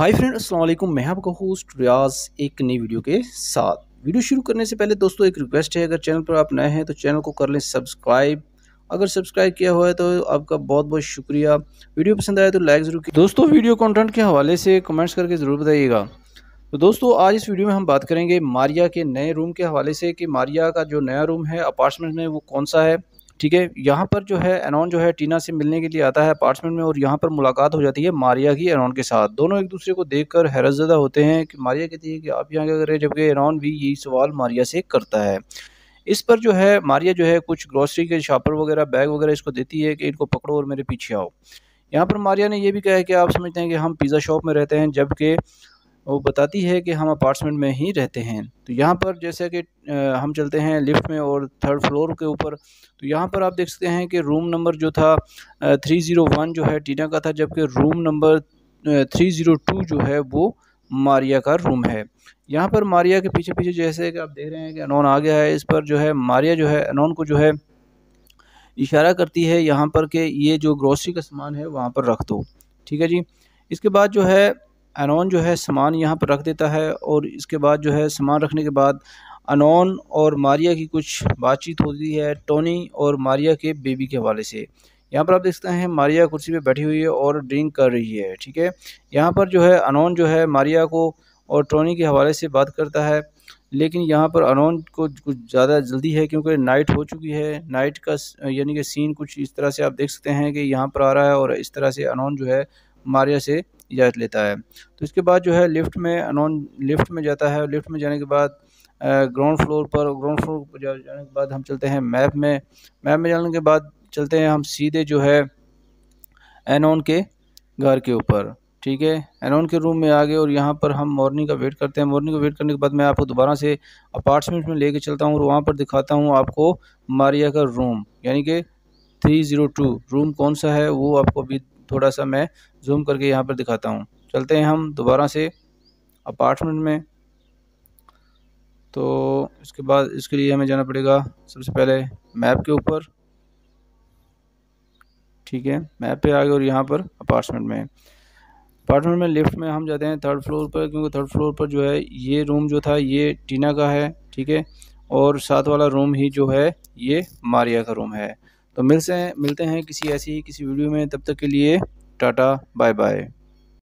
hi friend अस्सलाम वालेकुम मैं आपका होस्ट रियाज एक नई वीडियो के साथ वीडियो शुरू करने से पहले दोस्तों एक रिक्वेस्ट है अगर चैनल पर आप नए हैं तो चैनल को कर लें सब्सक्राइब अगर सब्सक्राइब किया हुआ है तो आपका बहुत बहुत शुक्रिया वीडियो पसंद आया तो लाइक ज़रूर की दोस्तों वीडियो कॉन्टेंट के हवाले से कमेंट्स करके ज़रूर बताइएगा तो दोस्तों आज इस वीडियो में हम बात करेंगे मारिया के नए रूम के हवाले से कि मारिया का जो नया रूम है अपार्टमेंट में वो कौन सा है ठीक है यहाँ पर जो है एनॉन जो है टीना से मिलने के लिए आता है अपार्टमेंट में और यहाँ पर मुलाकात हो जाती है मारिया की एनॉन के साथ दोनों एक दूसरे को देख कर हैरतजदा होते हैं कि मारिया कहती है कि आप यहाँ क्या कर रहे हैं जबकि एनॉन भी यही सवाल मारिया से करता है इस पर जो है मारिया जो है कुछ ग्रॉसरी के शॉपर वगैरह बैग वगैरह इसको देती है कि इनको पकड़ो और मेरे पीछे आओ यहाँ पर मारिया ने यह भी कहा है कि आप समझते हैं कि हम पिज़्ज़ा शॉप में रहते हैं जबकि वो बताती है कि हम अपार्टमेंट में ही रहते हैं तो यहाँ पर जैसे कि हम चलते हैं लिफ्ट में और थर्ड फ्लोर के ऊपर तो यहाँ पर आप देख सकते हैं कि रूम नंबर जो था थ्री ज़ीरो वन जो है टीना का था जबकि room number three zero two जो है वो मारिया का रूम है यहाँ पर मारिया के पीछे पीछे जैसे कि आप देख रहे हैं कि अनोन आ गया है इस पर जो है मारिया जो है अनोन को जो है इशारा करती है यहाँ पर कि ये जो ग्रोसरी का सामान है वहाँ पर रख दो ठीक है जी इसके बाद जो है अनोन जो है सामान यहाँ पर रख देता है और इसके बाद जो है सामान रखने के बाद अनोन और मारिया की कुछ बातचीत होती है टोनी और मारिया के बेबी के हवाले से यहाँ पर आप देखते हैं मारिया कुर्सी पे बैठी हुई है और ड्रिंक कर रही है ठीक है यहाँ पर जो है अनोन जो है मारिया को और टोनी के हवाले से बात करता है लेकिन यहाँ पर अनोन को कुछ ज़्यादा जल्दी है क्योंकि नाइट हो चुकी है नाइट का यानी कि सीन कुछ इस तरह से आप देख सकते हैं कि यहाँ पर आ रहा है और इस तरह से अनोन जो है मारिया से इजाज़त लेता है तो इसके बाद जो है लिफ्ट में अनोन लिफ्ट में जाता है लिफ्ट में जाने के बाद ग्राउंड फ्लोर पर ग्राउंड फ्लोर पर जाने के बाद हम चलते हैं मैप में मैप में जाने के बाद चलते हैं हम सीधे जो है एनोन के घर के ऊपर ठीक है एनोन के रूम में आ गए और यहाँ पर हम मॉर्निंग का वेट करते हैं मॉर्निंग का वेट करने के बाद मैं आपको दोबारा से अपार्टमेंट में लेके चलता हूँ और वहाँ पर दिखाता हूँ आपको मारिया का रूम यानी कि 302 रूम कौन सा है वो आपको अभी थोड़ा सा मैं जूम करके यहाँ पर दिखाता हूँ चलते हैं हम दोबारा से अपार्टमेंट में तो इसके बाद इसके लिए हमें जाना पड़ेगा सबसे पहले मैप के ऊपर ठीक है मैप पे आ गए और यहाँ पर अपार्टमेंट में अपार्टमेंट में लिफ्ट में हम जाते हैं थर्ड फ्लोर पर क्योंकि थर्ड फ्लोर पर जो है ये रूम जो था ये टीना का है ठीक है और साथ वाला रूम ही जो है ये मारिया का रूम है तो मिलते हैं मिलते हैं किसी ऐसी किसी वीडियो में तब तक के लिए टाटा बाय बाय